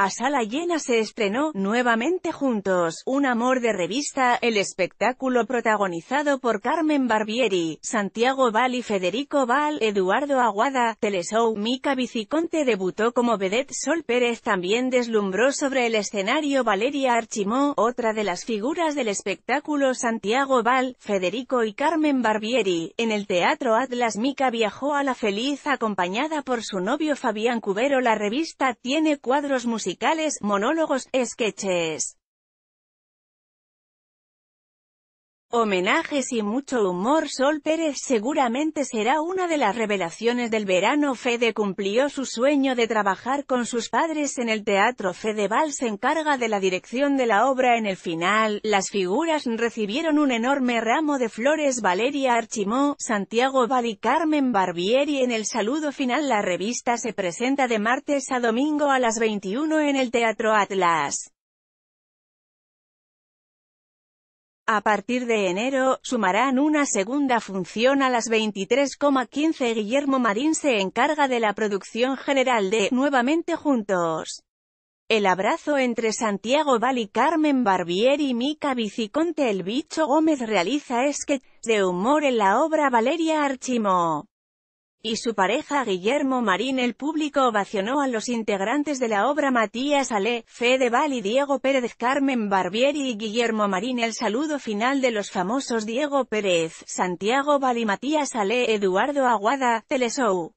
A sala llena se estrenó, nuevamente juntos, Un amor de revista, el espectáculo protagonizado por Carmen Barbieri, Santiago Val y Federico Val, Eduardo Aguada, Teleshow, Mica Viciconte debutó como vedette Sol Pérez también deslumbró sobre el escenario Valeria Archimó, otra de las figuras del espectáculo Santiago Val, Federico y Carmen Barbieri, en el Teatro Atlas Mica viajó a La Feliz acompañada por su novio Fabián Cubero la revista tiene cuadros musicales musicales, monólogos, sketches. Homenajes y mucho humor Sol Pérez seguramente será una de las revelaciones del verano Fede cumplió su sueño de trabajar con sus padres en el teatro Fede Val se encarga de la dirección de la obra en el final, las figuras recibieron un enorme ramo de flores Valeria Archimó, Santiago Val y Carmen Barbieri en el saludo final la revista se presenta de martes a domingo a las 21 en el Teatro Atlas. A partir de enero, sumarán una segunda función a las 23,15 Guillermo Marín se encarga de la producción general de Nuevamente Juntos. El abrazo entre Santiago Bali, Carmen Barbier y Mica Viciconte El Bicho Gómez realiza sketch de humor en la obra Valeria Archimo y su pareja Guillermo Marín. El público ovacionó a los integrantes de la obra Matías Ale, Val y Diego Pérez, Carmen Barbieri y Guillermo Marín. El saludo final de los famosos Diego Pérez, Santiago Val y Matías Ale, Eduardo Aguada, Teleshow.